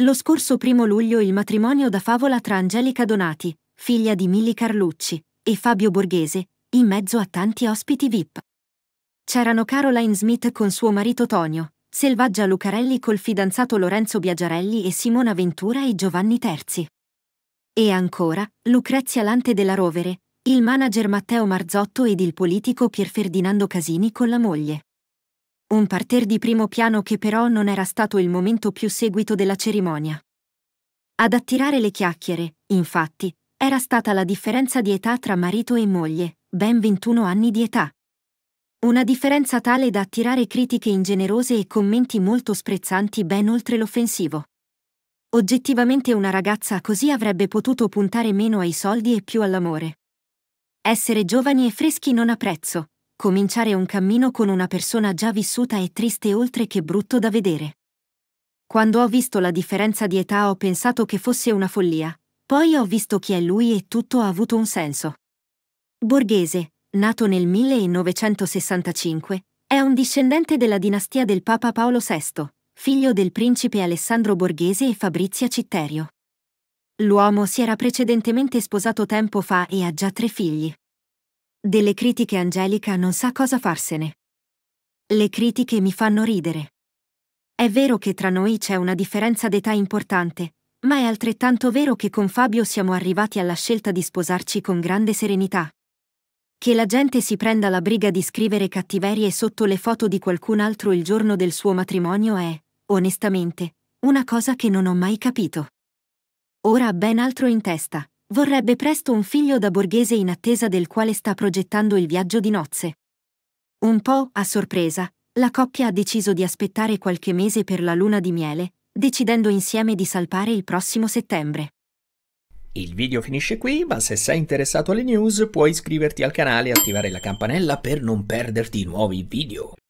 Lo scorso primo luglio il matrimonio da favola tra Angelica Donati, figlia di Milly Carlucci, e Fabio Borghese, in mezzo a tanti ospiti VIP. C'erano Caroline Smith con suo marito Tonio, Selvaggia Lucarelli col fidanzato Lorenzo Biagiarelli e Simona Ventura e Giovanni Terzi. E ancora, Lucrezia Lante della Rovere, il manager Matteo Marzotto ed il politico Pier Ferdinando Casini con la moglie. Un parterre di primo piano che però non era stato il momento più seguito della cerimonia. Ad attirare le chiacchiere, infatti, era stata la differenza di età tra marito e moglie, ben 21 anni di età. Una differenza tale da attirare critiche ingenerose e commenti molto sprezzanti ben oltre l'offensivo. Oggettivamente una ragazza così avrebbe potuto puntare meno ai soldi e più all'amore. Essere giovani e freschi non ha prezzo, cominciare un cammino con una persona già vissuta è triste oltre che brutto da vedere. Quando ho visto la differenza di età ho pensato che fosse una follia, poi ho visto chi è lui e tutto ha avuto un senso. Borghese, nato nel 1965, è un discendente della dinastia del Papa Paolo VI, figlio del principe Alessandro Borghese e Fabrizia Citterio. L'uomo si era precedentemente sposato tempo fa e ha già tre figli. Delle critiche Angelica non sa cosa farsene. Le critiche mi fanno ridere. È vero che tra noi c'è una differenza d'età importante, ma è altrettanto vero che con Fabio siamo arrivati alla scelta di sposarci con grande serenità. Che la gente si prenda la briga di scrivere cattiverie sotto le foto di qualcun altro il giorno del suo matrimonio è, onestamente, una cosa che non ho mai capito. Ora ben altro in testa. Vorrebbe presto un figlio da borghese in attesa del quale sta progettando il viaggio di nozze. Un po', a sorpresa, la coppia ha deciso di aspettare qualche mese per la luna di miele, decidendo insieme di salpare il prossimo settembre. Il video finisce qui, ma se sei interessato alle news puoi iscriverti al canale e attivare la campanella per non perderti nuovi video.